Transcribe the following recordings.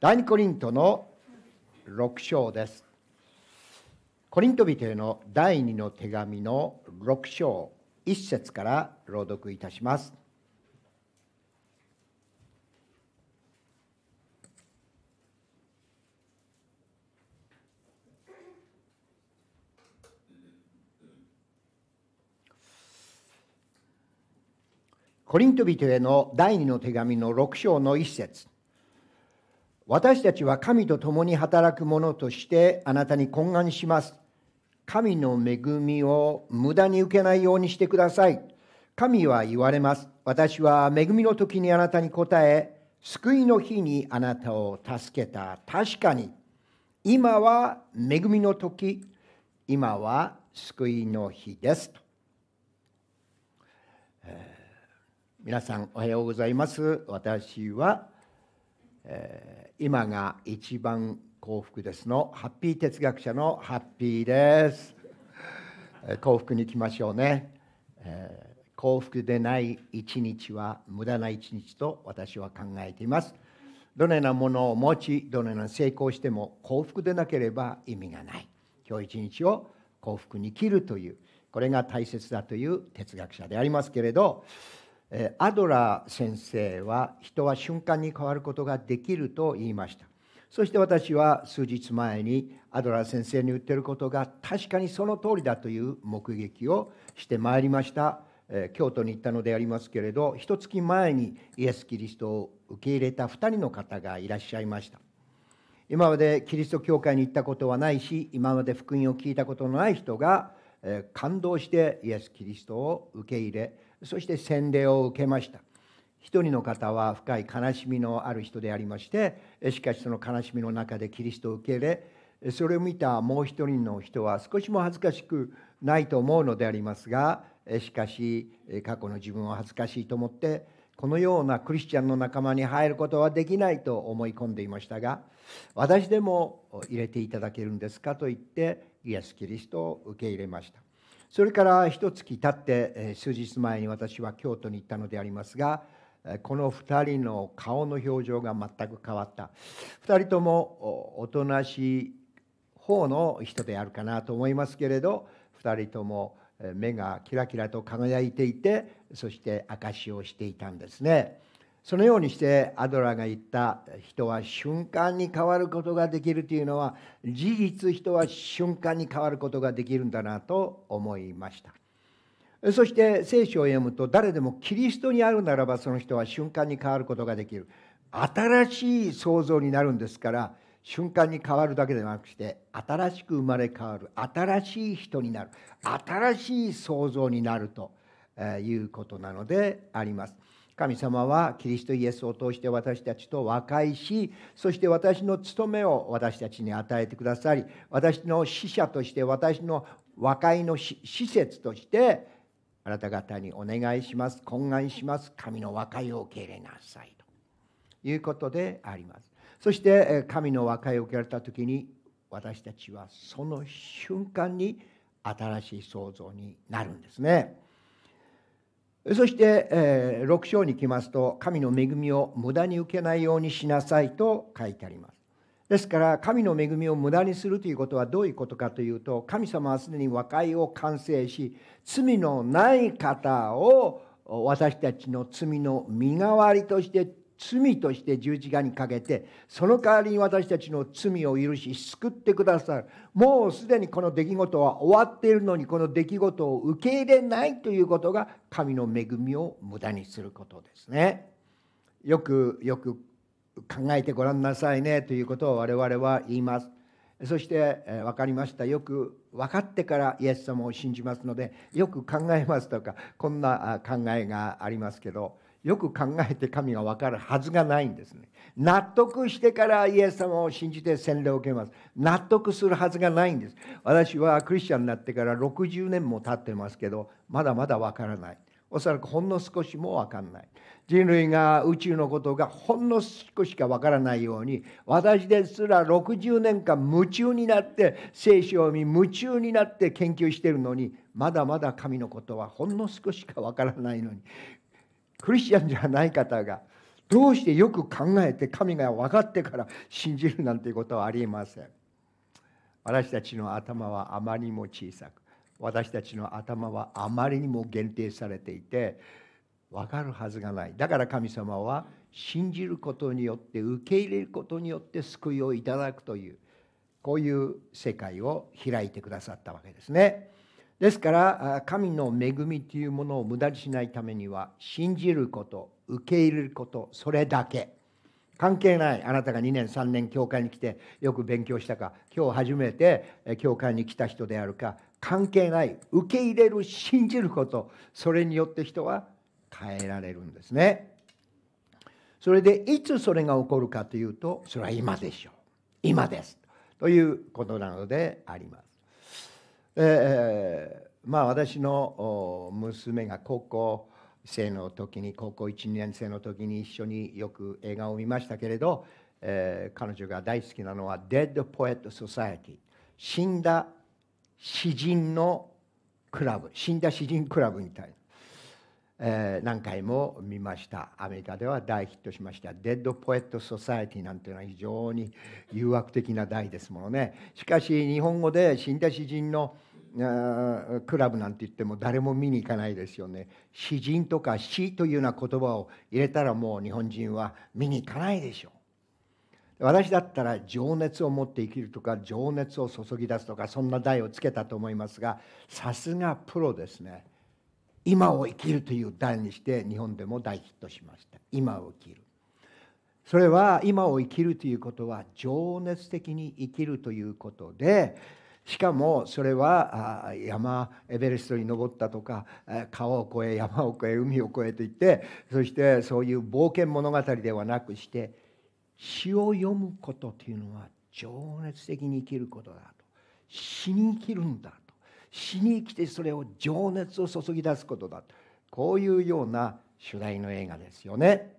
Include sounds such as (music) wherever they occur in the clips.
第二コリントの6章です。コリント人への第二の手紙の6章1節から朗読いたします。コリント人への第二の手紙の6章の1節私たちは神と共に働く者としてあなたに懇願します。神の恵みを無駄に受けないようにしてください。神は言われます。私は恵みの時にあなたに答え、救いの日にあなたを助けた。確かに、今は恵みの時、今は救いの日です。えー、皆さんおはようございます。私は、えー今が一番幸福ですのハッピー哲学者のハッピーです幸福に行きましょうね、えー、幸福でない一日は無駄な一日と私は考えていますどのようなものを持ちどのような成功しても幸福でなければ意味がない今日一日を幸福に生きるというこれが大切だという哲学者でありますけれどアドラー先生は人は瞬間に変わることができると言いましたそして私は数日前にアドラー先生に言ってることが確かにその通りだという目撃をしてまいりました京都に行ったのでありますけれど一月前にイエス・キリストを受け入れた2人の方がいらっしゃいました今までキリスト教会に行ったことはないし今まで福音を聞いたことのない人が感動してイエス・キリストを受け入れそして洗礼を受けました一人の方は深い悲しみのある人でありましてしかしその悲しみの中でキリストを受け入れそれを見たもう一人の人は少しも恥ずかしくないと思うのでありますがしかし過去の自分を恥ずかしいと思ってこのようなクリスチャンの仲間に入ることはできないと思い込んでいましたが私でも入れていただけるんですかと言ってイエス・キリストを受け入れましたそれから一月経って数日前に私は京都に行ったのでありますがこの2人の顔の表情が全く変わった2人ともおとなしい方の人であるかなと思いますけれど2人とも目がキラキラと輝いていてそして証しをしていたんですね。そのようにしてアドラーが言った人は瞬間に変わることができるというのは事実人は瞬間に変わることができるんだなと思いましたそして聖書を読むと誰でもキリストにあるならばその人は瞬間に変わることができる新しい創造になるんですから瞬間に変わるだけでなくして新しく生まれ変わる新しい人になる新しい創造になるということなのであります。神様はキリストイエスを通して私たちと和解しそして私の務めを私たちに与えてくださり私の使者として私の和解の施設としてあなた方にお願いします懇願します神の和解を受け入れなさいということでありますそして神の和解を受けられた時に私たちはその瞬間に新しい創造になるんですね。そして、えー、6章に来ますと神の恵みを無駄に受けないようにしなさいと書いてありますですから神の恵みを無駄にするということはどういうことかというと神様はすでに和解を完成し罪のない方を私たちの罪の身代わりとして罪として十字架にかけてその代わりに私たちの罪を許し救ってくださるもうすでにこの出来事は終わっているのにこの出来事を受け入れないということが神の恵みを無駄にすることですねよくよく考えてごらんなさいねということを我々は言いますそして、え分かりましたよく分かってからイエス様を信じますのでよく考えますとかこんな考えがありますけどよく考えて神が分かるはずがないんですね。納得してからイエス様を信じて洗礼を受けます。納得するはずがないんです。私はクリスチャンになってから60年も経ってますけど、まだまだ分からない。おそらくほんの少しも分からない。人類が宇宙のことがほんの少しか分からないように、私ですら60年間夢中になって聖書を見、夢中になって研究しているのに、まだまだ神のことはほんの少しか分からないのに、クリスチャンじゃない方がどうしてよく考えて神が分かってから信じるなんていうことはありえません私たちの頭はあまりにも小さく私たちの頭はあまりにも限定されていて分かるはずがないだから神様は信じることによって受け入れることによって救いをいただくというこういう世界を開いてくださったわけですね。ですから神の恵みというものを無駄にしないためには信じること受け入れることそれだけ関係ないあなたが2年3年教会に来てよく勉強したか今日初めて教会に来た人であるか関係ない受け入れる信じることそれによって人は変えられるんですねそれでいつそれが起こるかというとそれは今でしょう今ですということなのでありますえー、まあ私の娘が高校生の時に高校1年生の時に一緒によく映画を見ましたけれど、えー、彼女が大好きなのは「Dead Poet Society」死んだ詩人のクラブ死んだ詩人クラブみたいな、えー、何回も見ましたアメリカでは大ヒットしました「デッド・ポエット・ソサエティ」なんていうのは非常に誘惑的な題ですものねしかし日本語で死んだ詩人の「クラブなんて言っても誰も見に行かないですよね詩人とか詩というような言葉を入れたらもう日本人は見に行かないでしょう私だったら情熱を持って生きるとか情熱を注ぎ出すとかそんな題をつけたと思いますがさすがプロですね今を生きるという題にして日本でも大ヒットしました今を生きるそれは今を生きるということは情熱的に生きるということでしかもそれは山エベレストに登ったとか川を越え山を越え海を越えといってそしてそういう冒険物語ではなくして詩を読むことというのは情熱的に生きることだと詩に生きるんだと詩に生きてそれを情熱を注ぎ出すことだとこういうような主題の映画ですよね。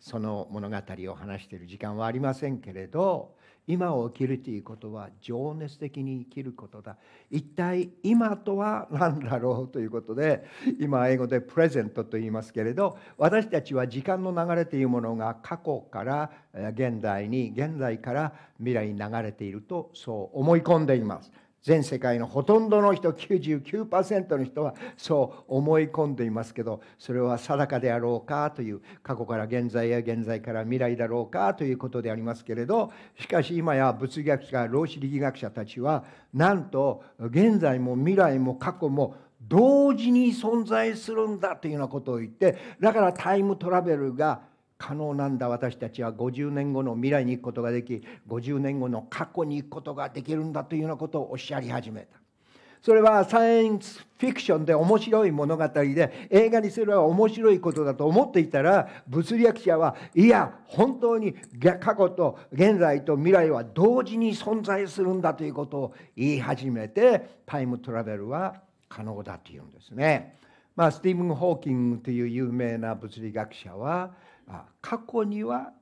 その物語を話している時間はありませんけれど今を生きるということは情熱的に生きることだ一体今とは何だろうということで今英語でプレゼントと言いますけれど私たちは時間の流れというものが過去から現代に現在から未来に流れているとそう思い込んでいます。全世界のほとんどの人99%の人はそう思い込んでいますけどそれは定かであろうかという過去から現在や現在から未来だろうかということでありますけれどしかし今や物理学者労子力学者たちはなんと現在も未来も過去も同時に存在するんだというようなことを言ってだからタイムトラベルが可能なんだ私たちは50年後の未来に行くことができ50年後の過去に行くことができるんだというようなことをおっしゃり始めたそれはサイエンスフィクションで面白い物語で映画にすれば面白いことだと思っていたら物理学者はいや本当に過去と現在と未来は同時に存在するんだということを言い始めてタイムトラベルは可能だというんですね。まあ、スティーブン・ホーキングという有名な物理学者は過去には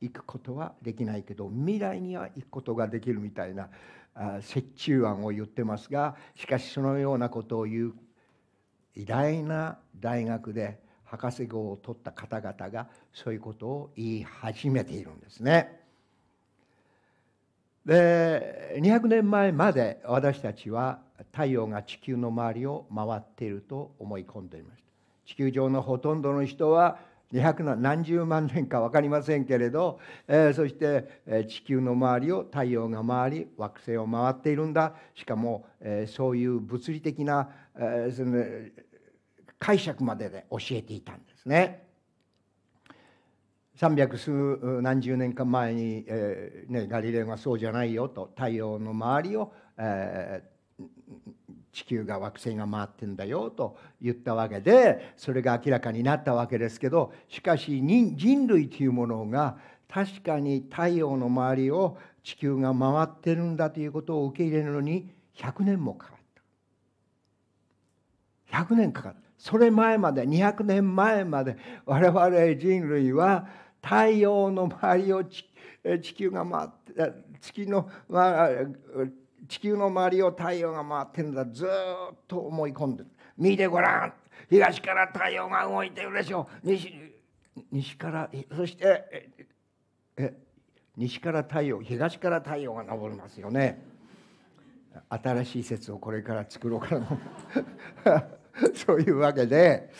行くことはできないけど未来には行くことができるみたいな折衷案を言ってますがしかしそのようなことを言う偉大な大学で博士号を取った方々がそういうことを言い始めているんですね。で200年前まで私たちは太陽が地球の周りを回っていると思い込んでいました。地球上のほとんどの人は200の何十万年か分かりませんけれど、えー、そして、え地球の周りを太陽が回り惑星を回っているんだしかも、えー、そういう物理的な、えー、その解釈までで教えていたんですね。三百数何十年か前に、えーね、ガリレオがそうじゃないよと太陽の周りを、えー、地球が惑星が回ってんだよと言ったわけでそれが明らかになったわけですけどしかし人類というものが確かに太陽の周りを地球が回ってるんだということを受け入れるのに100年もかかった100年かかったそれ前まで200年前まで我々人類は太陽の周りを地球が回って月の、まあ、地球の周りを太陽が回ってるんだずっと思い込んでる見てごらん東から太陽が動いてるでしょ西西からそしてえ西から太陽東から太陽が昇りますよね新しい説をこれから作ろうかな (laughs) そういうわけで、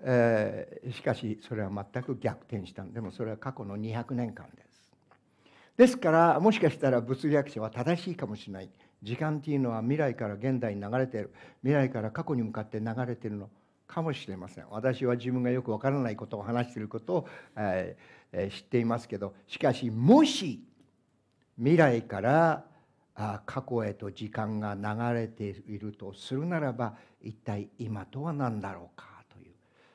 えー、しかしそれは全く逆転したでもそれは過去の200年間です。ですからもしかしたら物理学者は正しいかもしれない時間っていうのは未来から現代に流れてる未来から過去に向かって流れてるのかもしれません私は自分がよくわからないことを話していることを、えー、知っていますけどしかしもし未来から過去へと時間が流れているとするならば一体今とは何だろうかという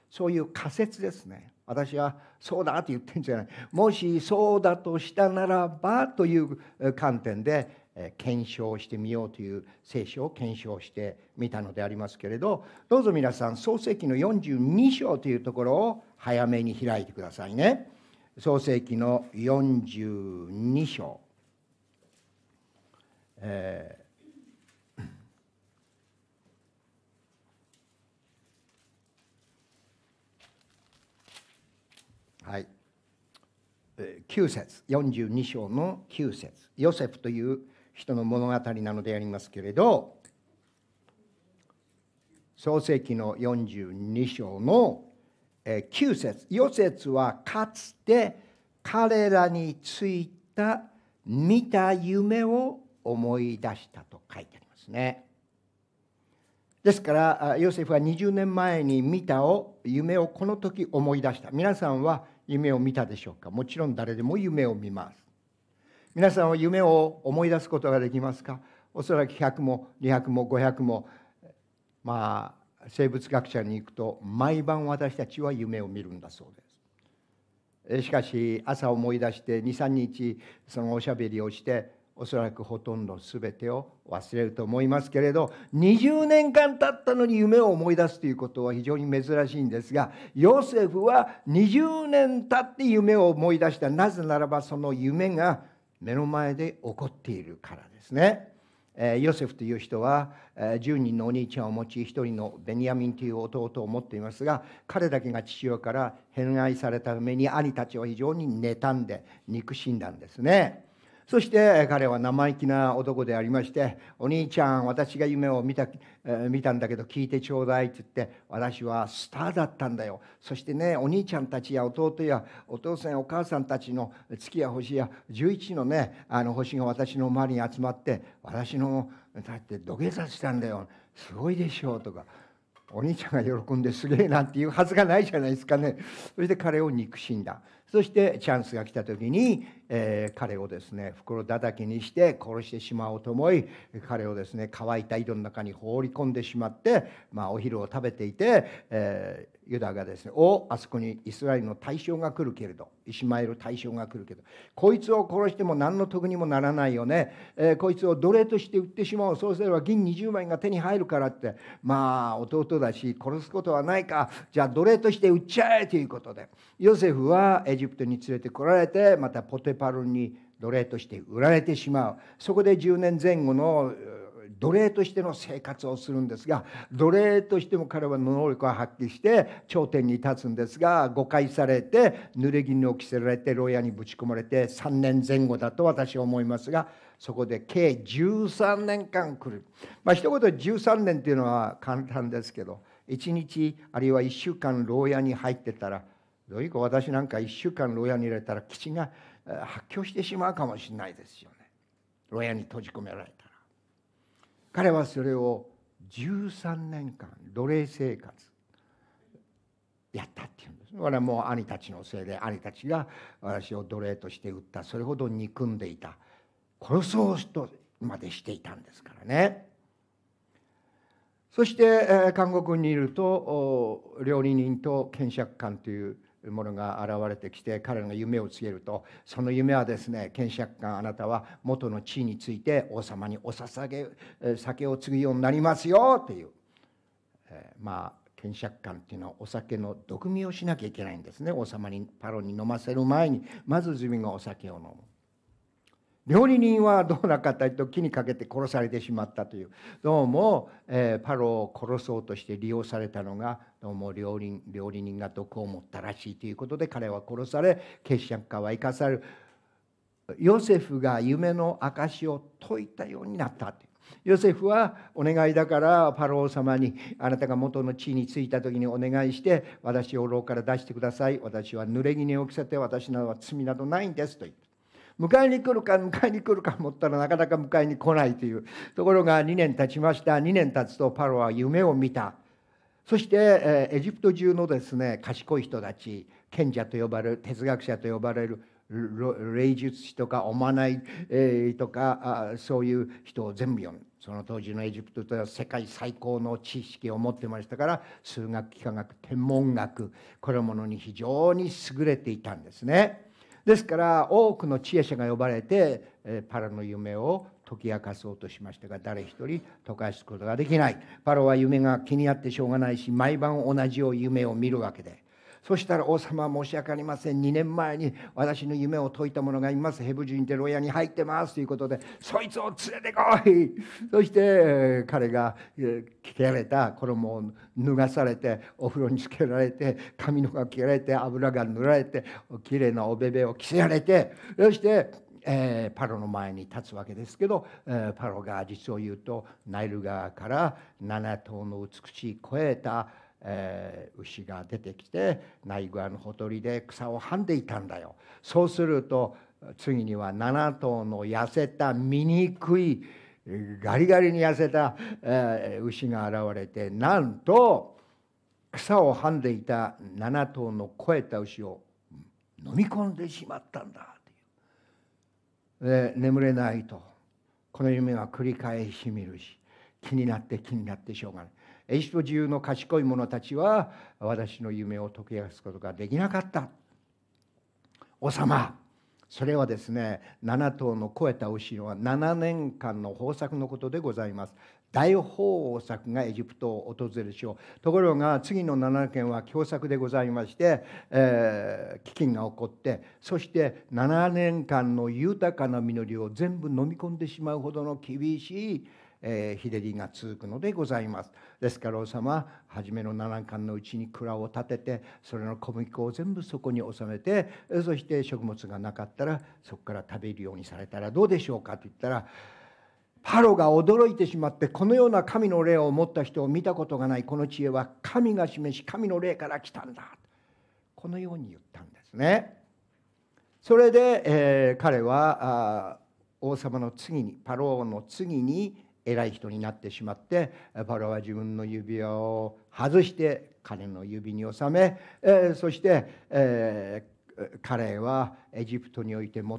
そういう仮説ですね私はそうだと言ってんじゃないもしそうだとしたならばという観点で検証してみようという聖書を検証してみたのでありますけれどどうぞ皆さん創世紀の42章というところを早めに開いてくださいね創世紀の42章、え9節42章の9節ヨセフという人の物語なのでありますけれど創世紀の42章の9節ヨセフはかつて彼らについた見た夢を思い出したと書いてありますね。ですからヨセフは20年前に見たを夢をこの時思い出した皆さんは夢を見たでしょうかもちろん誰でも夢を見ます皆さんは夢を思い出すことができますかおそらく100も200も500もまあ生物学者に行くと毎晩私たちは夢を見るんだそうですしかし朝思い出して23日そのおしゃべりをしておそらくほとんど全てを忘れると思いますけれど20年間経ったのに夢を思い出すということは非常に珍しいんですがヨセフは20年経って夢を思い出したなぜならばその夢が目の前で起こっているからですね。えヨセフという人は、え10人のお兄ちゃんを持ち1人のベニヤミンという弟を持っていますが彼だけが父親から偏愛されたために兄たちは非常に妬んで憎しんだんですね。そして彼は生意気な男でありまして「お兄ちゃん私が夢を見た,、えー、見たんだけど聞いてちょうだい」って言って「私はスターだったんだよ」そしてねお兄ちゃんたちや弟やお父さんやお母さんたちの月や星や11のねあの星が私の周りに集まって私のだって土下座したんだよすごいでしょうとか。お兄ちゃんが喜んですげえなんていうはずがないじゃないですかねそして彼を憎しんだそしてチャンスが来た時にえー、彼をですね袋叩きにして殺してしまおうと思い彼をですね乾いた井戸の中に放り込んでしまって、まあ、お昼を食べていて、えー、ユダがですね「おあそこにイスラエルの大将が来るけれどイシマエル大将が来るけどこいつを殺しても何の得にもならないよね、えー、こいつを奴隷として売ってしまおうそうすれば銀20枚が手に入るから」ってまあ弟だし殺すことはないかじゃあ奴隷として売っちゃえということでヨセフはエジプトに連れてこられてまたポテパルに奴隷として売られてしまうそこで10年前後の奴隷としての生活をするんですが奴隷としても彼は能力を発揮して頂点に立つんですが誤解されて濡れ衣を着せられて牢屋にぶち込まれて3年前後だと私は思いますがそこで計13年間来るまあ一言13年というのは簡単ですけど1日あるいは1週間牢屋に入ってたらどういうか私なんか1週間牢屋に入れたら基地が発狂してしまうかもしれないですよね牢屋に閉じ込められたら彼はそれを13年間奴隷生活やったっていうんです我々もう兄たちのせいで兄たちが私を奴隷として売ったそれほど憎んでいた殺そうとまでしていたんですからねそして監獄にいると料理人と検借官というものが現れてきて彼らが夢を告げるとその夢はですね検借官あなたは元の地位について王様にお捧げ酒を継ぐようになりますよっていう、えー、まあ検借官っていうのはお酒の毒味をしなきゃいけないんですね王様にパロに飲ませる前にまず自分がお酒を飲む。料理人はどうなかったりと木にかけて殺されてしまったというどうも、えー、パロを殺そうとして利用されたのがどうも料理料理人が毒を持ったらしいということで彼は殺され結社家は生かされるヨセフが夢の証を解いたようになったヨセフはお願いだからパロー様にあなたが元の地に着いた時にお願いして私を牢から出してください私は濡れ衣を着せて私などは罪などないんですと言った迎えに来るか迎えに来るか思ったらなかなか迎えに来ないというところが2年経ちました2年経つとパロは夢を見たそして、えエジプト中のですね賢い人たち賢者と呼ばれる哲学者と呼ばれる霊術師とかおまない、えとかあそういう人を全部読むその当時のエジプトとは世界最高の知識を持ってましたから数学幾何学天文学これものに非常に優れていたんですね。ですから多くの知恵者が呼ばれてパラの夢を解き明かそうとしましたが誰一人解かすことができないパロは夢が気になってしょうがないし毎晩同じよう夢を見るわけでそしたら王様は申し訳ありません2年前に私の夢を解いた者がいますヘブ人で牢屋に入ってますということでそいつを連れてこいそして彼が着られた衣を脱がされてお風呂につけられて髪の毛が着られて油が塗られてきれいなおべべを着せられてそしてえー、パロの前に立つわけですけど、えー、パロが実を言うとナイル川から7頭の美しい肥えたえー、牛が出てきてナイグアのほとりで草をはんでいたんだよ。そうすると次には7頭の痩せた醜いガリガリに痩せた、えー、牛が現れてなんと草をはんでいた7頭の肥えた牛を飲み込んでしまったんだという。で眠れないとこの夢は繰り返し見るし気になって気になってしょうがない。エジプト中の賢い者たちは私の夢を解き明かすことができなかった王様それはですね7頭の肥えた牛は7年間の豊作のことでございます大豊作がエジプトを訪れるでしょうところが次の7件は凶作でございまして、えー、飢饉が起こってそして7年間の豊かな実りを全部飲み込んでしまうほどの厳しいえー、日照りが続くのでございます。ですから王様初めの七巻のうちに蔵を建ててそれの小麦粉を全部そこに収めてそして食物がなかったらそこから食べるようにされたらどうでしょうかと言ったらパロが驚いてしまってこのような神の霊を持った人を見たことがないこの知恵は神が示し神の霊から来たんだこのように言ったんですね。それで、えー、彼はあ王様の次にパローの次に偉い人になってしまってパロは自分の指輪を外して彼の指に収め、えそして、え彼はエジプトにおいて最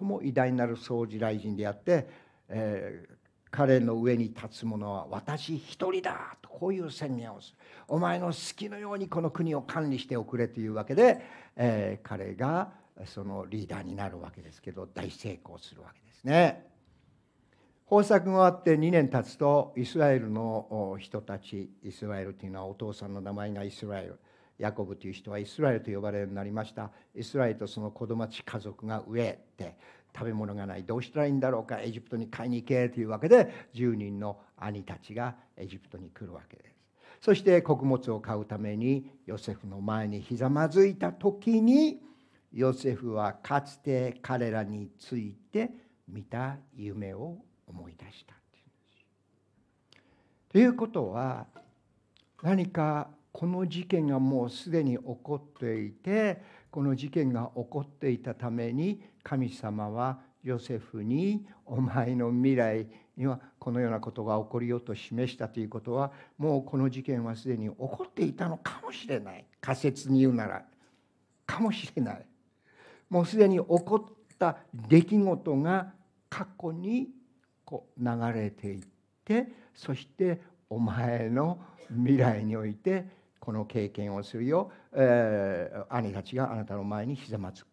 も偉大なる総司大臣であって、え彼の上に立つ者は私一人だとこういう宣言をするお前の好きのようにこの国を管理しておくれというわけで、え彼がそのリーダーになるわけですけど大成功するわけですね。豊作が終わって2年経つとイスラエルの人たちイスラエルというのはお父さんの名前がイスラエルヤコブという人はイスラエルと呼ばれるようになりましたイスラエルとその子供たち家族が飢えて食べ物がないどうしたらいいんだろうかエジプトに買いに行けというわけで10人の兄たちがエジプトに来るわけですそして穀物を買うためにヨセフの前にひざまずいた時にヨセフはかつて彼らについて見た夢を思い出したっていうんです。ということは何かこの事件がもうすでに起こっていてこの事件が起こっていたために神様はヨセフにお前の未来にはこのようなことが起こりようと示したということはもうこの事件はすでに起こっていたのかもしれない仮説に言うならかもしれないもうすでに起こった出来事が過去にこう流れていってそしてお前の未来においてこの経験をするよ、えー、兄たちがあなたの前にひざまずく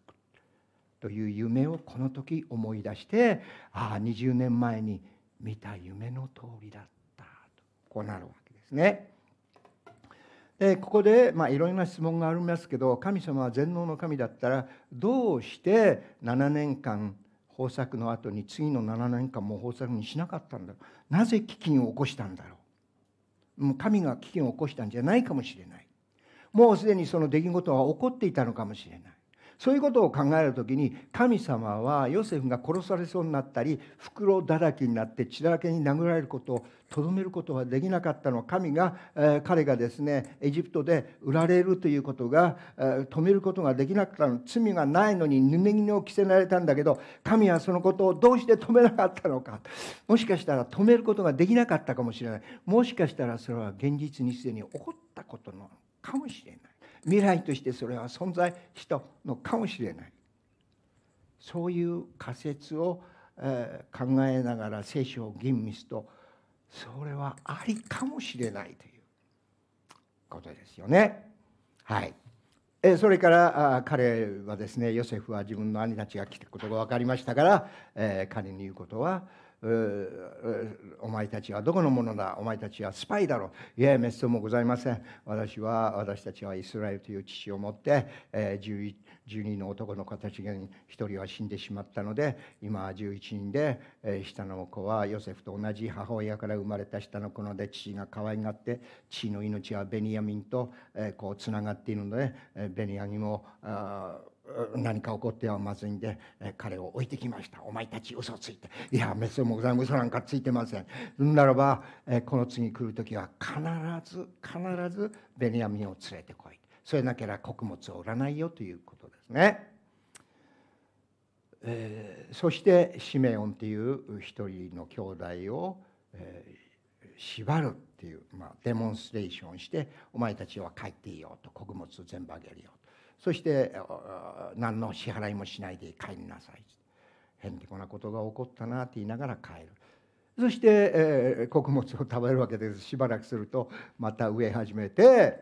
という夢をこの時思い出してああ20年前に見た夢の通りだったとこうなるわけですね。でここで、まあ、いろいろな質問がありますけど神様は全能の神だったらどうして7年間豊作の後に次の7年間も豊作にしなかったんだろうなぜ飢饉を起こしたんだろうもう神が飢饉を起こしたんじゃないかもしれないもうすでにその出来事は起こっていたのかもしれないそういうことを考える時に神様はヨセフが殺されそうになったり袋だらけになって血だらけに殴られることをとどめることはできなかったの神が、え彼がですねエジプトで売られるということが、え止めることができなかったの罪がないのにぬねぎを着せられたんだけど神はそのことをどうして止めなかったのかもしかしたら止めることができなかったかもしれないもしかしたらそれは現実にすでに起こったことなのかもしれない。未来としてそれは存在したのかもしれないそういう仮説を、え考えながら聖書を吟味すとそれはありかもしれないということですよね。はい、えそれから彼はですねヨセフは自分の兄たちが来たことが分かりましたから、え彼に言うことは「お前たちはどこのものだお前たちはスパイだろういや滅相もございません私は私たちはイスラエルという父を持って、えー、12, 12の男の子たちが1人は死んでしまったので今は11人で、えー、下の子はヨセフと同じ母親から生まれた下の子ので父が可愛がって父の命はベニヤミンと、えー、こうつながっているので、えベニヤミンもあ何か起こってはまずいんで彼を置いてきましたお前たち嘘ついていやメスもございません嘘なんかついてませんならばこの次来る時は必ず必ずベニヤミンを連れてこいそれなければ穀物を売らないよということですね、えー、そしてシメオンという一人の兄弟を、えー、縛るっていう、まあ、デモンストレーションしてお前たちは帰っていいよと穀物全部あげるよそして何の支払いもしないで帰りなさい変てこなことが起こったなって言いながら帰るそして、えー、穀物を食べるわけですしばらくするとまた植え始めて、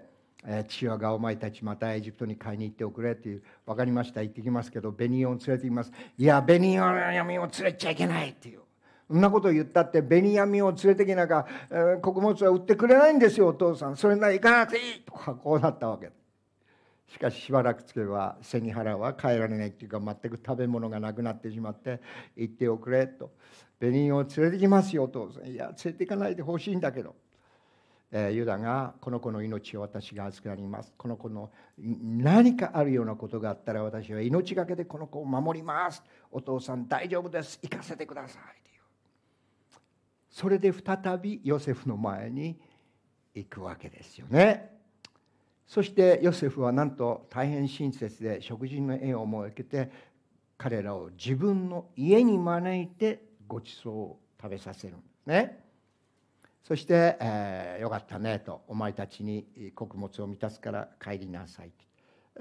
父親がお前たちまたエジプトに買いに行っておくれっていう分かりました行ってきますけどベニオン連れてきますいやベニオンの闇を連れちゃいけないっていうそんなこと言ったってベニヤミを連れてきなきゃ、えー、穀物は売ってくれないんですよお父さんそれなら行かなくていいとかこうなったわけしかししばらくつけば背に腹は帰られないっていうか全く食べ物がなくなってしまって行っておくれとベニンを連れてきますよといや連れて行かないでほしいんだけど、えー、ユダがこの子の命を私が預かりますこの子の何かあるようなことがあったら私は命がけでこの子を守りますお父さん大丈夫です行かせてくださいそれで再びヨセフの前に行くわけですよね。そしてヨセフはなんと大変親切で食事の縁を設けて彼らを自分の家に招いてごちそうを食べさせるんですね。そして、えー、よかったねとお前たちに穀物を満たすから帰りなさい」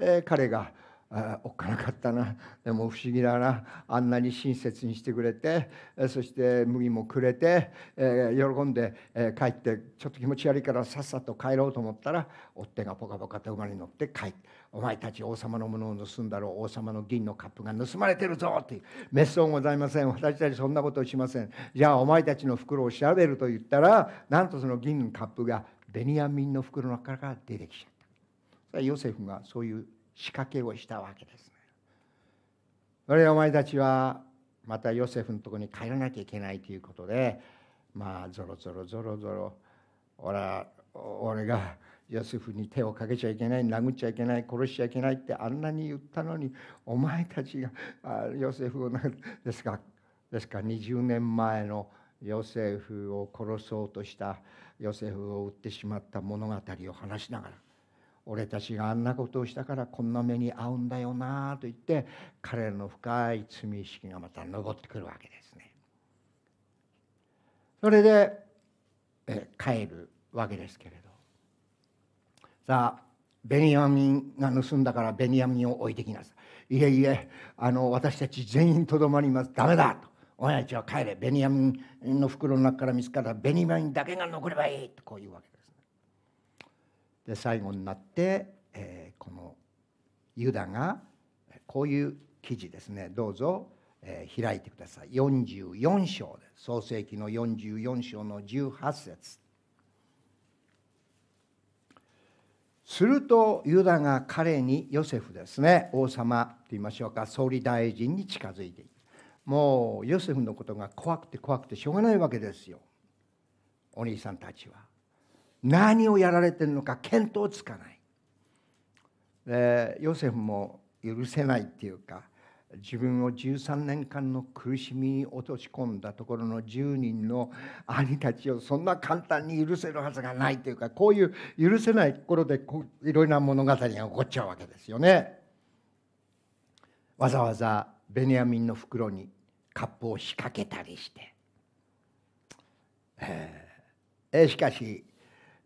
えー、彼があおっかなかったなでも不思議だなあんなに親切にしてくれてそして麦もくれて、えー、喜んで、えー、帰ってちょっと気持ち悪いからさっさと帰ろうと思ったら追っ手がポカポカと馬に乗って帰って「お前たち王様のものを盗んだろう王様の銀のカップが盗まれてるぞ」っていう「滅相ございません私たちそんなことをしませんじゃあお前たちの袋を調べる」と言ったらなんとその銀のカップがベニヤミンの袋の中から出てきちゃった。ヨセフがそういう仕掛けをしたわけですね。それでお前たちはまたヨセフのとこに帰らなきゃいけないということでまあぞろぞろぞろぞろ俺俺がヨセフに手をかけちゃいけない殴っちゃいけない殺しちゃいけないってあんなに言ったのにお前たちがあヨセフをですかですか20年前のヨセフを殺そうとしたヨセフを売ってしまった物語を話しながら俺たちがあんなことをしたからこんな目に遭うんだよなと言って彼らの深い罪意識がまた上ってくるわけですね。それでえ帰るわけですけれどさあベニヤミンが盗んだからベニヤミンを置いてきなさいいえいえあの私たち全員とどまりますダメだと親父は帰れベニヤミンの袋の中から見つかったベニヤミンだけが残ればいいとこういうわけです。で最後になって、えー、このユダがこういう記事ですねどうぞ、えー、開いてください44章で創世紀の44章の18節するとユダが彼にヨセフですね王様と言いましょうか総理大臣に近づいていくもうヨセフのことが怖くて怖くてしょうがないわけですよお兄さんたちは何をやられてるのか見当つかないでヨセフも許せないっていうか自分を13年間の苦しみに落とし込んだところの10人の兄たちをそんな簡単に許せるはずがないというかこういう許せないところでいろいろな物語が起こっちゃうわけですよね。わざわざベニヤミンの袋にカップを仕掛けたりして。えー、しかし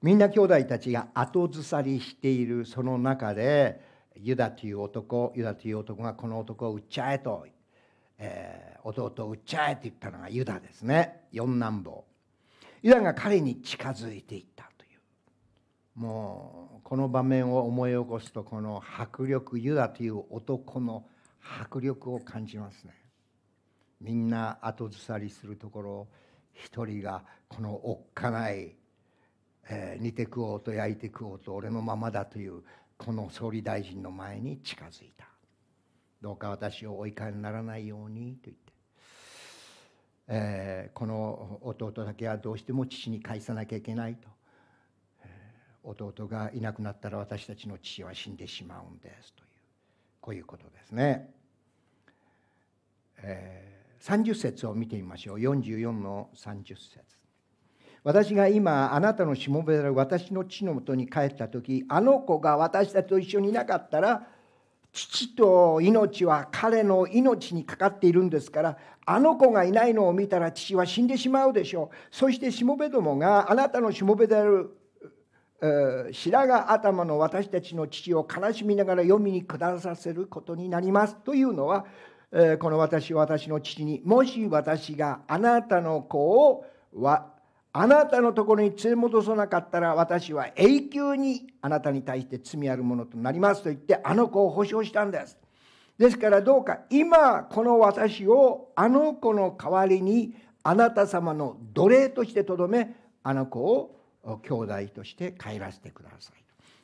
みんな兄弟たちが後ずさりしているその中でユダという男ユダという男がこの男を売っちゃえと、えー、弟を売っちゃえと言ったのがユダですね四男坊ユダが彼に近づいていったというもうこの場面を思い起こすとこの迫力ユダという男の迫力を感じますねみんな後ずさりするところ一人がこのおっかないえー、煮て食おうと焼いて食おうと俺のままだというこの総理大臣の前に近づいたどうか私をいかりにならないようにと言って、えー、この弟だけはどうしても父に返さなきゃいけないと、えー、弟がいなくなったら私たちの父は死んでしまうんですというこういうことですね。えー、30節を見てみましょう44の30節私が今あなたのしもべである私の地のもとに帰った時あの子が私たちと一緒にいなかったら父と命は彼の命にかかっているんですからあの子がいないのを見たら父は死んでしまうでしょうそしてしもべどもがあなたのしもべである、白髪頭の私たちの父を悲しみながら読みに下させることになりますというのは、この私私の父にもし私があなたの子をあなたのところに連れ戻さなかったら私は永久にあなたに対して罪あるものとなりますと言ってあの子を保証したんです。ですからどうか今この私をあの子の代わりにあなた様の奴隷としてとどめあの子を兄弟として帰らせてくださ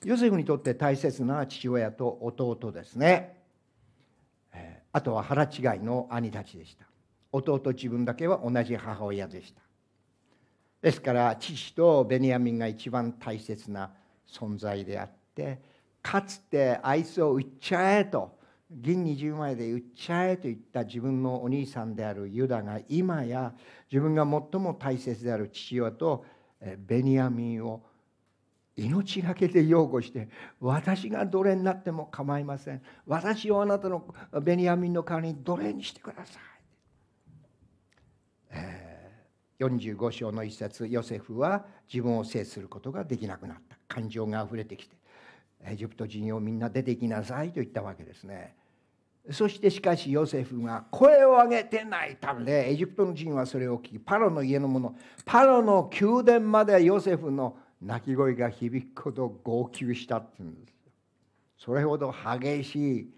い。ヨセフにとって大切な父親と弟ですね。あとは腹違いの兄たちでした。弟自分だけは同じ母親でした。ですから父とベニヤミンが一番大切な存在であってかつてあいつを売っちゃえと銀20枚で売っちゃえと言った自分のお兄さんであるユダが今や自分が最も大切である父親とベニヤミンを命がけで擁護して私が奴隷になっても構いません私をあなたのベニヤミンの代わりに奴隷にしてください、えー45章の一節ヨセフは自分を制することができなくなった感情があふれてきてエジプト人をみんな出てきなさいと言ったわけですねそしてしかしヨセフが声を上げて泣いたんでエジプトの人はそれを聞きパロの家の者パロの宮殿までヨセフの泣き声が響くほど号泣したって言うんですそれほど激しい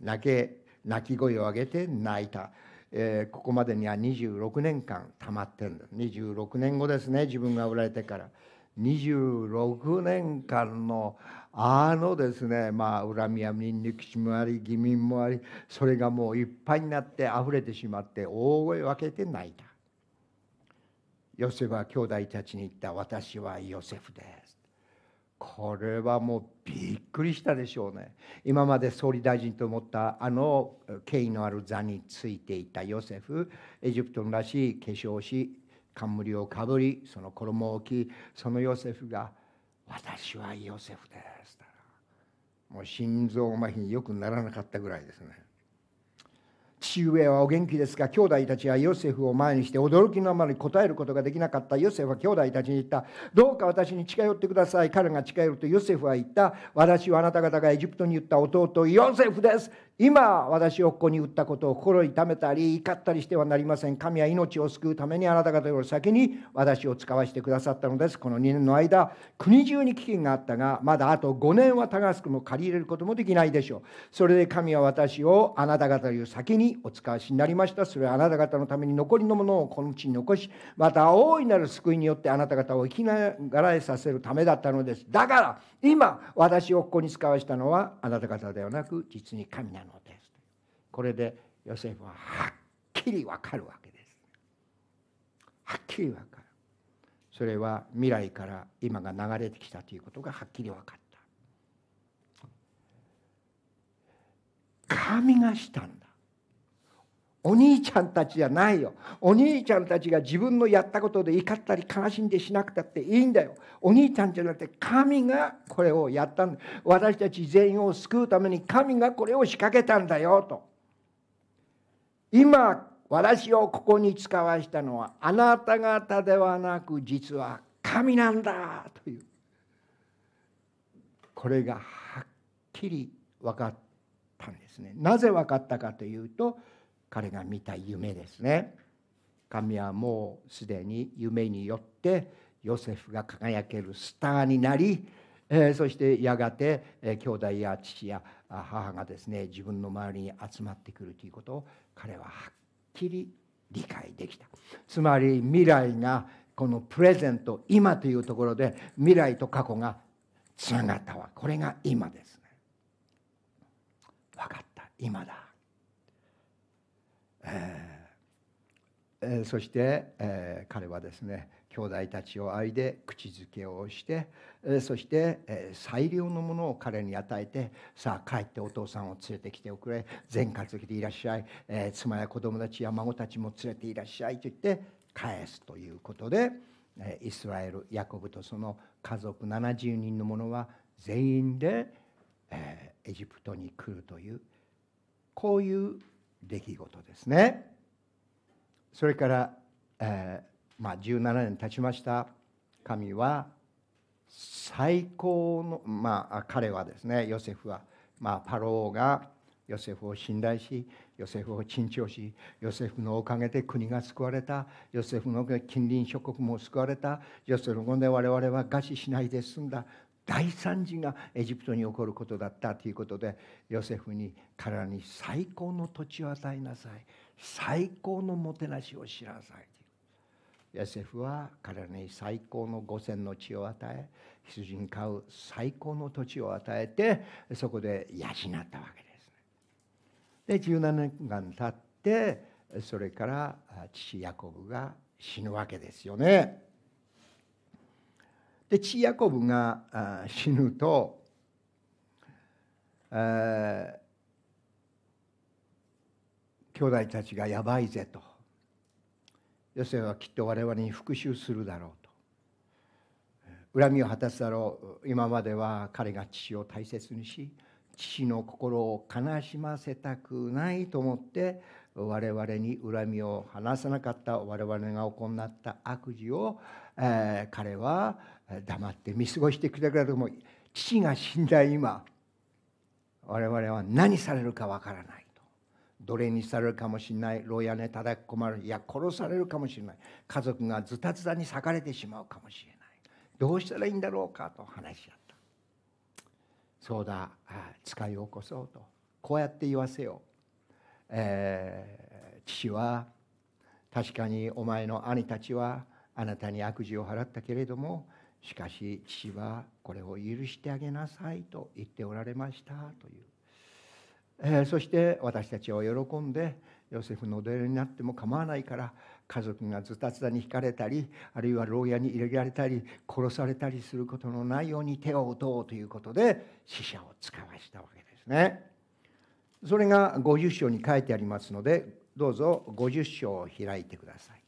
泣け泣き声を上げて泣いたえー、ここまでには26年間たまってるんで26年後ですね自分が売られてから26年間のあのですねまあ恨みや憎しみもあり疑問もありそれがもういっぱいになって溢れてしまって大声を分けて泣いたヨセフは兄弟たちに言った私はヨセフですこれはもうびっくりしたでしょうね今まで総理大臣と思ったあの権威のある座についていたヨセフエジプトらしい化粧し冠をかぶりその衣を着そのヨセフが「私はヨセフです」もう心臓麻痺によくならなかったぐらいですね父上はお元気ですが兄弟たちはヨセフを前にして驚きのあまり答えることができなかったヨセフは兄弟たちに言ったどうか私に近寄ってください彼が近寄るとヨセフは言った私はあなた方がエジプトに言った弟ヨセフです今私をここに打ったことを心痛めたり怒ったりしてはなりません神は命を救うためにあなた方より先に私を使わせてくださったのですこの2年の間国中に危険があったがまだあと5年は高くも借り入れることもできないでしょうそれで神は私をあなた方より先にお使わしになりましたそれはあなた方のために残りのものをこの地に残しまた大いなる救いによってあなた方を生きながらえさせるためだったのですだから今私をここに使わしたのはあなた方ではなく実に神なののです。これでヨセフははっきりわかるわけです。はっきりわかる。それは未来から今が流れてきたということがはっきり分かった。神がしたんだ。お兄ちゃんたちじゃないよお兄ちゃんたちが自分のやったことで怒ったり悲しんでしなくたっていいんだよお兄ちゃんじゃなくて神がこれをやったんだ私たち全員を救うために神がこれを仕掛けたんだよと今私をここに使わしたのはあなた方ではなく実は神なんだというこれがはっきり分かったんですねなぜ分かったかというと彼が見た夢ですね神はもうすでに夢によってヨセフが輝けるスターになり、えー、そしてやがて、えー、兄弟や父や母がですね自分の周りに集まってくるということを彼ははっきり理解できたつまり未来がこのプレゼント今というところで未来と過去がつながったわこれが今ですね分かった今だえー、そして、えー、彼はですね兄弟たちを愛で口づけをして、えー、そして、えー、最良のものを彼に与えてさあ帰ってお父さんを連れてきておくれ全家族でいらっしゃい、えー、妻や子供たちや孫たちも連れていらっしゃいと言って返すということで、えー、イスラエルヤコブとその家族70人のものは全員で、えー、エジプトに来るというこういう出来事ですね。それから、えー、まあ、17年経ちました神は最高の、まあ、彼はですねヨセフは、まあ、パローがヨセフを信頼しヨセフを珍重しヨセフのおかげで国が救われたヨセフの近隣諸国も救われたヨセフので我々は餓死しないで済んだ大惨事がエジプトに起こることだったということでヨセフに彼らに最高の土地を与えなさい最高のもてなしをらなさいヨセフは彼らに最高の五千の地を与え羊に飼う最高の土地を与えてそこで養ったわけです、ね。で17年間経ってそれから父ヤコブが死ぬわけですよね。でチヤコブが死ぬと、兄弟たちがやばいぜとヨセフはきっと我々に復讐するだろうと恨みを果たすだろう今までは彼が父を大切にし父の心を悲しませたくないと思って我々に恨みを話さなかった我々が行った悪事を、えー、彼は黙って見過ごしてくれたけども父が死んだ今我々は何されるかわからないと奴隷にされるかもしれない牢屋根叩き込まれるいや殺されるかもしれない家族がズタズタに裂かれてしまうかもしれないどうしたらいいんだろうかと話し合ったそうだ使い起こそうとこうやって言わせよう、えー、父は確かにお前の兄たちはあなたに悪事を払ったけれどもしかし父はこれを許してあげなさいと言っておられましたという、えー、そして私たちは喜んでヨセフの出るになっても構わないから家族がズタズタに引かれたりあるいは牢屋に入れられたり殺されたりすることのないように手を打とうということで死者を使わしたわけですね。それが50章に書いてありますのでどうぞ50章を開いてください。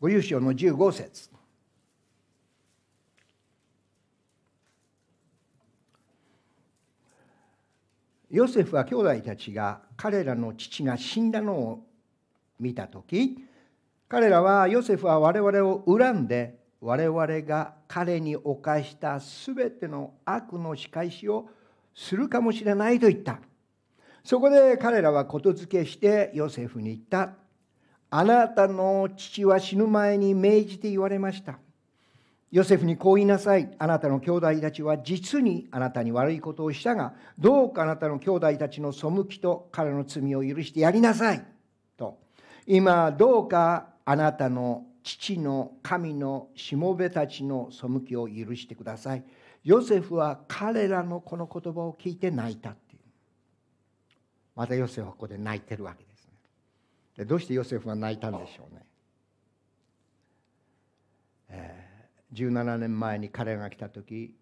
五優章の十五節ヨセフは兄弟たちが彼らの父が死んだのを見た時彼らはヨセフは我々を恨んで我々が彼に犯したすべての悪の仕返しをするかもしれないと言ったそこで彼らは言づけしてヨセフに言ったあなたの父は死ぬ前に命じて言われました。ヨセフにこう言いなさい。あなたの兄弟たちは実にあなたに悪いことをしたが、どうかあなたの兄弟たちの背きと彼の罪を許してやりなさい。と。今、どうかあなたの父の神のしもべたちの背きを許してください。ヨセフは彼らのこの言葉を聞いて泣いたっていう。またヨセフはここで泣いてるわけです。でどうしてヨセフは泣いたんでしょうね、えー、17年前に彼が来た時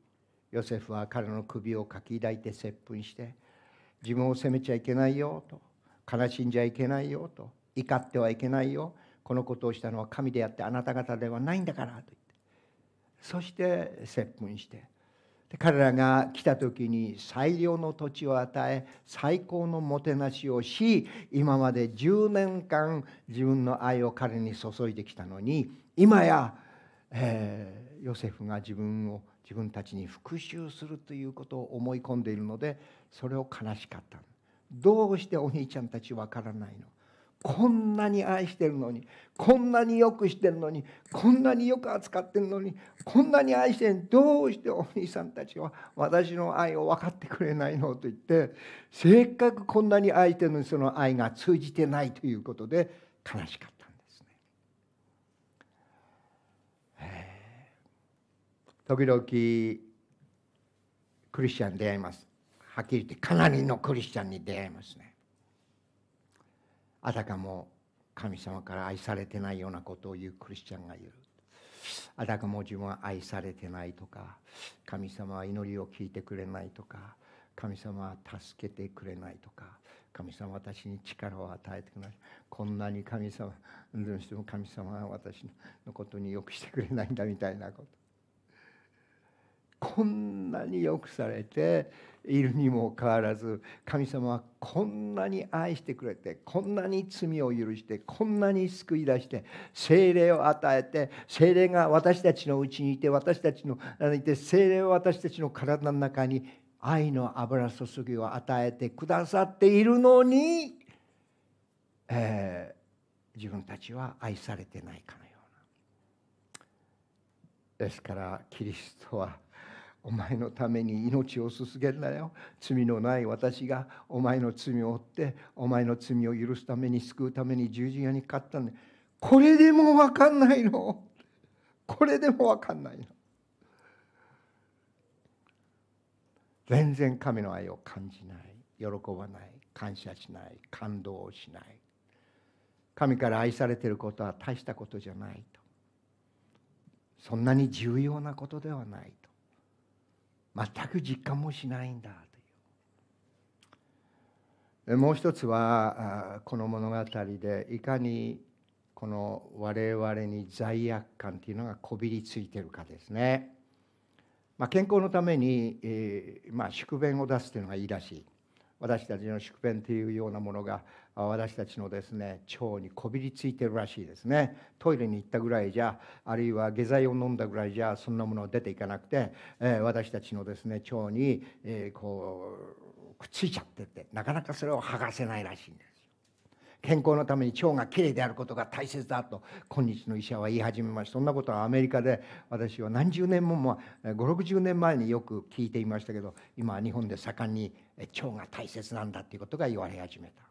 ヨセフは彼の首をかき抱いて接吻して自分を責めちゃいけないよと悲しんじゃいけないよと怒ってはいけないよこのことをしたのは神であってあなた方ではないんだからと言ってそして接吻して彼らが来た時に最良の土地を与え最高のもてなしをし今まで10年間自分の愛を彼に注いできたのに今や、えー、ヨセフが自分を自分たちに復讐するということを思い込んでいるのでそれを悲しかったどうしてお兄ちゃんたちわからないのこんなに愛してるのにこんなによくしてるのにこんなによく扱ってるのにこんなに愛してるのにどうしてお兄さんたちは私の愛を分かってくれないのと言ってせっかくこんなに愛してるのにその愛が通じてないということで悲しかったんですね。時々クリスチャンに出会います。はっきり言ってかなりのクリスチャンに出会いますね。あたかも神様から愛されてないようなことを言うクリスチャンがいるあたかも自分は愛されてないとか神様は祈りを聞いてくれないとか神様は助けてくれないとか神様は私に力を与えてくれないこんなに神様どうしても神様は私のことによくしてくれないんだみたいなことこんなによくされているにもかかわらず神様はこんなに愛してくれてこんなに罪を許してこんなに救い出して精霊を与えて精霊が私たちのうちにいて私たちのいて精霊を私たちの体の中に愛の油注ぎを与えてくださっているのに、えー、自分たちは愛されてないかのような。ですからキリストはお前のために命を捧げるなよ罪のない私がお前の罪を負ってお前の罪を許すために救うために十字架にかかったんでこれでも分かんないのこれでも分かんないの全然神の愛を感じない喜ばない感謝しない感動しない神から愛されていることは大したことじゃないとそんなに重要なことではない全く実感もしないんだというもう一つはこの物語でいかにこの我々に罪悪感というのがこびりついてるかですね、まあ、健康のために、えーまあ、宿便を出すというのがいいらしい私たちの宿便というようなものが私たちのですね腸にこびりついてるらしいですねトイレに行ったぐらいじゃあるいは下剤を飲んだぐらいじゃそんなものは出ていかなくて、えー、私たちのですね腸に、えー、こうくっついちゃっててなかなかそれを剥がせないらしいんです。健康のために腸がきれいであることが大切だと今日の医者は言い始めましたそんなことはアメリカで私は何十年も、まあ、560年前によく聞いていましたけど今は日本で盛んに腸が大切なんだということが言われ始めた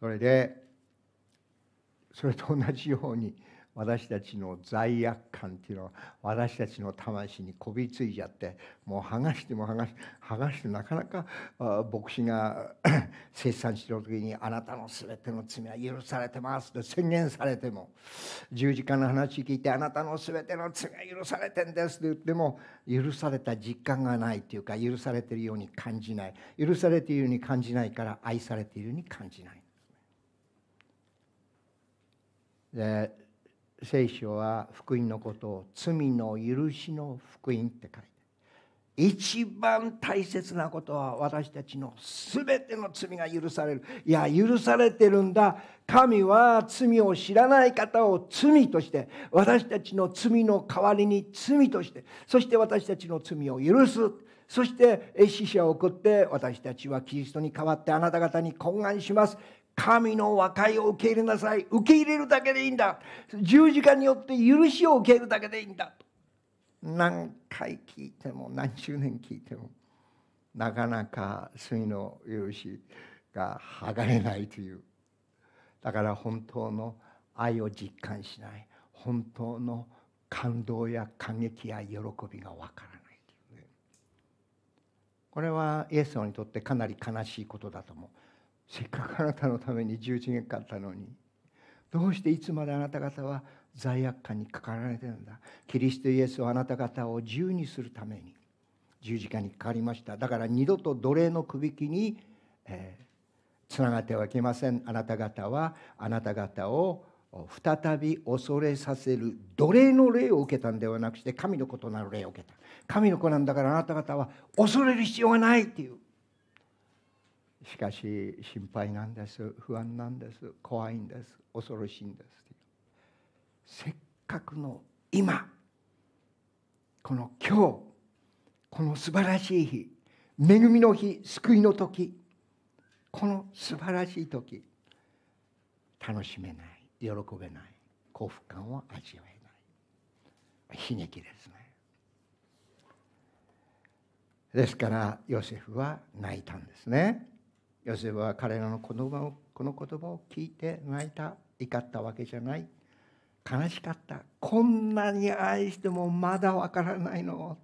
それでそれと同じように私たちの罪悪感っていうのは私たちの魂にこびついちゃってもう剥がしても剥がし剥がしてなかなか牧師が生産してる時に「あなたの全ての罪は許されてます」と宣言されても十字架の話聞いて「あなたの全ての罪は許されてんです」と言っても許された実感がないというか許されてるように感じない許されているように感じないから愛されているように感じない。で聖書は福音のことを罪の許しの福音って書いて一番大切なことは私たちの全ての罪が許されるいや許されてるんだ神は罪を知らない方を罪として私たちの罪の代わりに罪としてそして私たちの罪を許すそして死者を送って私たちはキリストに代わってあなた方に懇願します神の和解を受け入れなさい受け入れるだけでいいんだ十字架によって許しを受けるだけでいいんだ何回聞いても何十年聞いてもなかなか罪の許しが剥がれないというだから本当の愛を実感しない本当の感動や感激や喜びがわからないという、ね、これはイエス様にとってかなり悲しいことだと思う。せっかくあなたのために十字架かったのにどうしていつまであなた方は罪悪感にかかられてるんだキリストイエスをあなた方を自由にするために十字架にかかりましただから二度と奴隷のくびきに、えー、つながってはいけませんあなた方はあなた方を再び恐れさせる奴隷の霊を受けたんではなくして神の子となる霊を受けた神の子なんだからあなた方は恐れる必要がないっていうしかし心配なんです不安なんです怖いんです恐ろしいんですせっかくの今この今日この素晴らしい日恵みの日救いの時この素晴らしい時楽しめない喜べない幸福感を味わえない悲劇ですねですからヨセフは泣いたんですねヨセフは彼らのこのこの言葉を聞いて泣いた怒ったわけじゃない悲しかったこんなに愛してもまだわからないの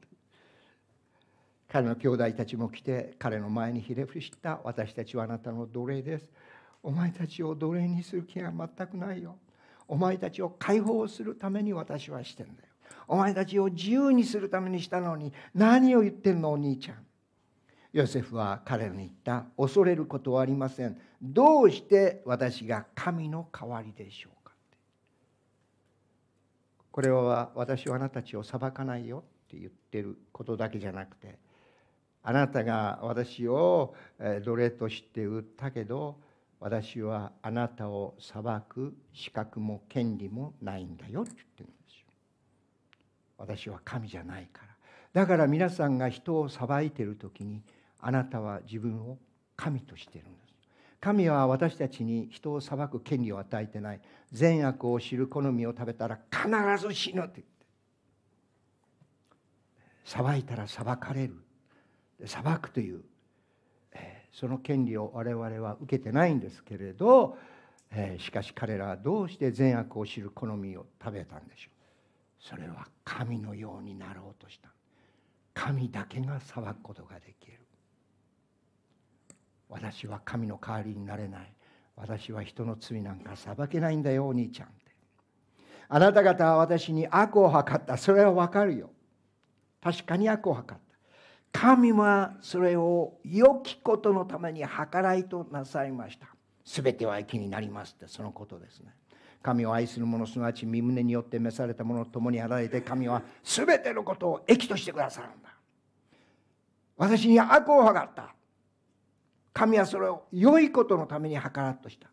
彼の兄弟たちも来て彼の前にひれ伏した私たちはあなたの奴隷ですお前たちを奴隷にする気が全くないよお前たちを解放するために私はしてんだよお前たちを自由にするためにしたのに何を言ってんのお兄ちゃんヨセフは彼に言った恐れることはありませんどうして私が神の代わりでしょうかこれは私はあなたたちを裁かないよって言ってることだけじゃなくてあなたが私を奴隷として売ったけど私はあなたを裁く資格も権利もないんだよって言ってるんですよ。私は神じゃないから。だから皆さんが人を裁いてる時にあなたは自分を神としているんです神は私たちに人を裁く権利を与えてない善悪を知る好みを食べたら必ず死ぬって言って裁いたら裁かれる裁くというその権利を我々は受けてないんですけれどしかし彼らはどうして善悪を知る好みを食べたんでしょうそれは神のようになろうとした神だけが裁くことができる私は神の代わりになれない私は人の罪なんか裁けないんだよお兄ちゃんってあなた方は私に悪を図ったそれはわかるよ確かに悪を図った神はそれを良きことのために計らいとなさいましたすべては益になりますってそのことですね神を愛する者すなわち身胸によって召された者と共にあられて神はすべてのことを益としてくださるんだ私に悪を図った神はそれを良いことのために計らっとした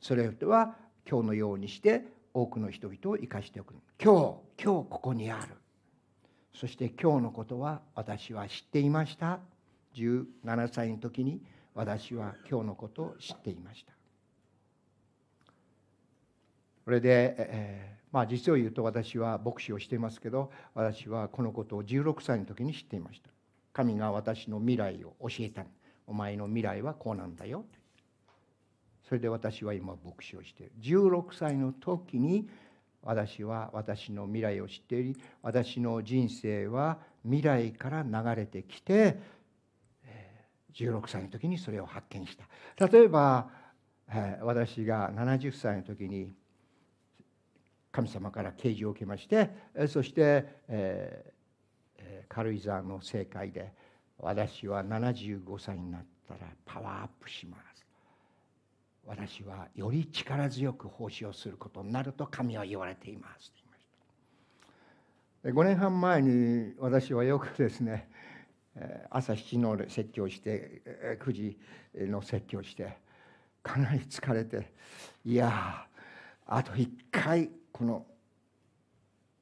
それは今日のようにして多くの人々を生かしておく今日今日ここにあるそして今日のことは私は知っていました17歳の時に私は今日のことを知っていましたこれで、えー、まあ実を言うと私は牧師をしていますけど私はこのことを16歳の時に知っていました神が私の未来を教えたんですお前の未来はこうなんだよそれで私は今牧師をしている16歳の時に私は私の未来を知っている私の人生は未来から流れてきて16歳の時にそれを発見した例えば私が70歳の時に神様から啓示を受けましてそして軽井沢の政界で私は75歳になったらパワーアップします私はより力強く奉仕をすることになると神は言われています5年半前に私はよくですね朝7時の説教して9時の説教してかなり疲れていやあと1回この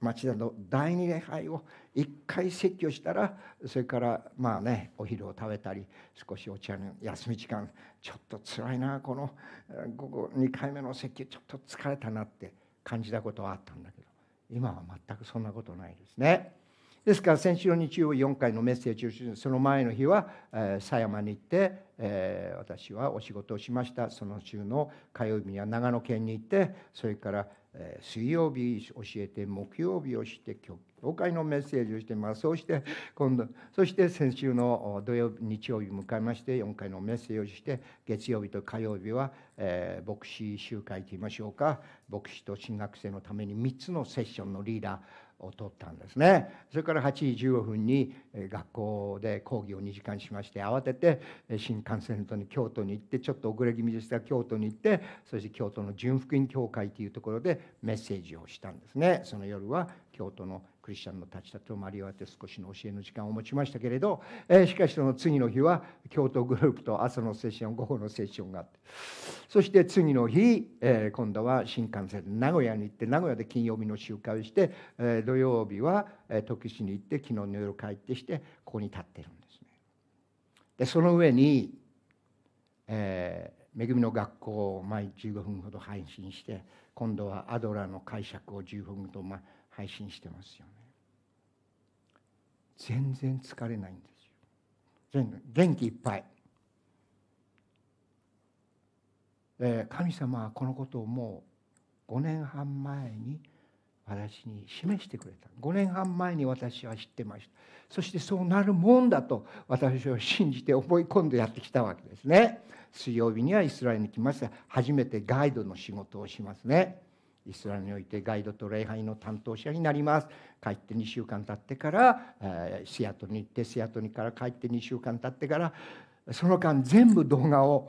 町田の第二礼拝を一回説教したらそれからまあねお昼を食べたり少しお茶の休み時間ちょっとつらいなこの午後2回目の説教ちょっと疲れたなって感じたことはあったんだけど今は全くそんなことないですね。ですから先週の日曜4回のメッセージを中心にその前の日は狭山に行って私はお仕事をしましたその週の火曜日には長野県に行ってそれから水曜日教えて木曜日をして教会のメッセージをしてまあそして今度 (laughs) そして先週の土曜日日曜日迎えまして4回のメッセージをして月曜日と火曜日は、えー、牧師集会といいましょうか牧師と進学生のために3つのセッションのリーダーを取ったんですねそれから8時15分に学校で講義を2時間しまして慌てて新幹線とに京都に行ってちょっと遅れ気味でしたが京都に行ってそして京都の純福音教会というところでメッセージをしたんですねその夜は京都のクリスチャンの立ちたちを交わって少しの教えの時間を持ちましたけれど、えー、しかしその次の日は教頭グループと朝のセッション午後のセッションがあってそして次の日、えー、今度は新幹線で名古屋に行って名古屋で金曜日の集会をして、えー、土曜日は、え時市に行って昨日の夜帰ってきてここに立ってるんですね。でその上に、えー、恵みの学校を毎15分ほど配信して今度はアドラーの解釈を15分ほど、配信してますよね。全然疲れないんですよ全然元気いっぱい神様はこのことをもう5年半前に私に示してくれた5年半前に私は知ってましたそしてそうなるもんだと私を信じて思い込んでやってきたわけですね水曜日にはイスラエルに来ました初めてガイドの仕事をしますねイスラエルにおいてガイドと礼拝の担当者になります帰って2週間経ってから、えシアトルに行ってシアトルから帰って2週間経ってからその間全部動画を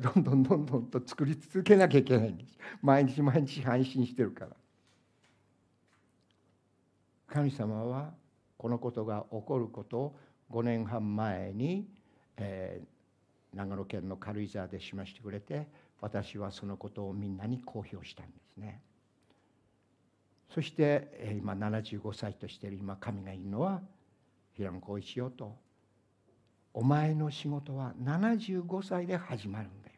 どんどんどんどんと作り続けなきゃいけないんです毎日毎日配信してるから神様はこのことが起こることを5年半前に、えー、長野県の軽井沢で示してくれて私はそのことをみんなに公表したんですねそして今75歳としている今神がいるのは平野浩一よとお前の仕事は75歳で始まるんだよ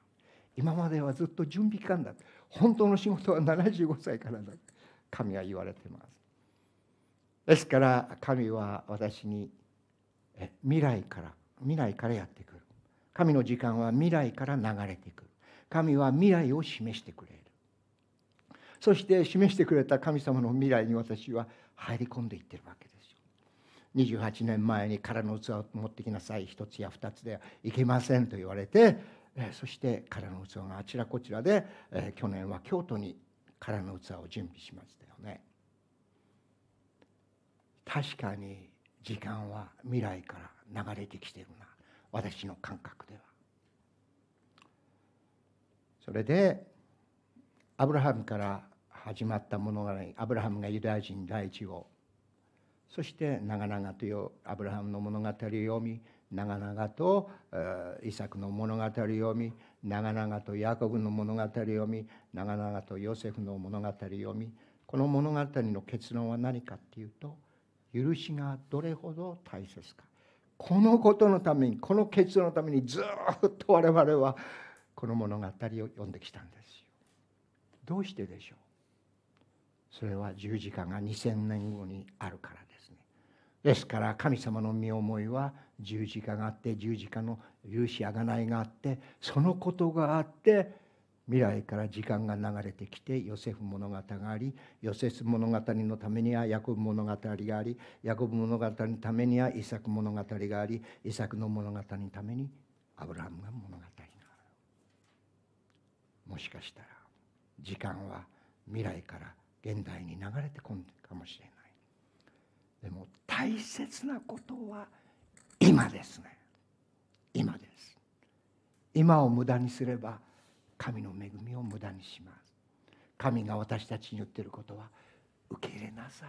今まではずっと準備期間だ本当の仕事は75歳からだ神は言われてますですから神は私に未来から未来からやってくる神の時間は未来から流れてくる神は未来を示してくれるそして示してくれた神様の未来に私は入り込んでいってるわけですよ。28年前に空の器を持ってきなさい一つや二つでいけませんと言われてそして空の器があちらこちらで去年は京都に空の器を準備しましたよね。確かに時間は未来から流れてきてるな私の感覚では。それでアブラハムから始まった物語アブラハムがユダヤ人第一をそして長々というアブラハムの物語を読み長々とイサクの物語を読み長々とヤコブの物語を読み長々とヨセフの物語を読みこの物語の結論は何かっていうと許しがどれほど大切かこのことのためにこの結論のためにずっと我々はこの物語を読んできたんですよ。どうしてでしょうそれは十字架が2000年後にあるからですねですから神様の身思いは十字架があって十字架の融資あがないがあってそのことがあって未来から時間が流れてきてヨセフ物語がありヨセフ物語のためにはヤコブ物語がありヤコブ物語のためにはイサク物語がありイサクの物語のためにアブラハムが物語があるもしかしたら時間は未来から現代に流れてこんかもしれないでも大切なことは今ですね今です今を無駄にすれば神の恵みを無駄にします神が私たちに言ってることは受け入れなさい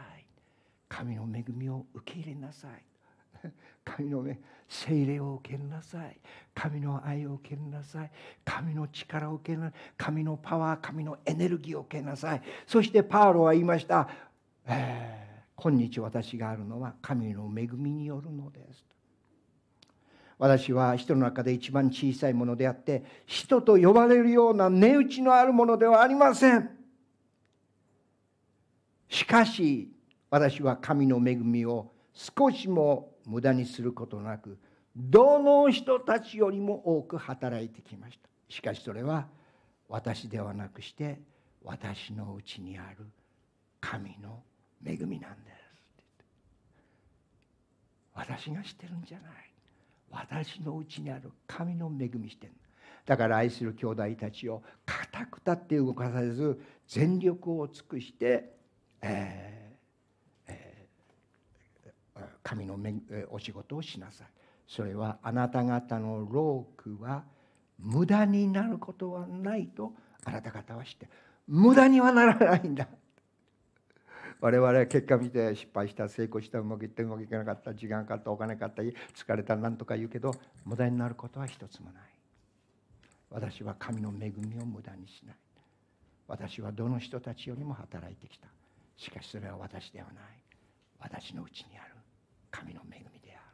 神の恵みを受け入れなさい (laughs) 神の目、精霊を受けなさい神の愛を受けなさい神の力を受けなさい神のパワー神のエネルギーを受けなさいそしてパウロは言いました、えー、今日私があるのは神の恵みによるのです私は人の中で一番小さいものであって人と呼ばれるような値打ちのあるものではありませんしかし私は神の恵みを少しも無駄にすることなくどの人たちよりも多く働いてきましたしかしそれは私ではなくして私のうちにある神の恵みなんです私がしてるんじゃない私のうちにある神の恵みしてるだから愛する兄弟たちを固く立って動かされず全力を尽くして、えー神のお仕事をしなさいそれはあなた方の労苦は無駄になることはないとあなた方は知って無駄にはならないんだ我々は結果見て失敗した成功したうまくいってうまくいかなかった時間かかったお金かかった疲れたなんとか言うけど無駄になることは一つもない私は神の恵みを無駄にしない私はどの人たちよりも働いてきたしかしそれは私ではない私のうちにある神の恵みであ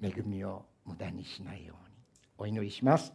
る恵みを無駄にしないようにお祈りします